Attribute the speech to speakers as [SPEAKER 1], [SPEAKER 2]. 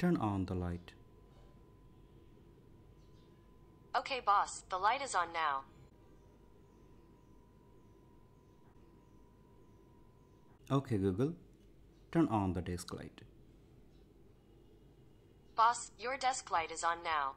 [SPEAKER 1] Turn on the light.
[SPEAKER 2] Okay, boss. The light is on now.
[SPEAKER 3] Okay, Google. Turn on the desk light.
[SPEAKER 2] Boss, your desk light is on now.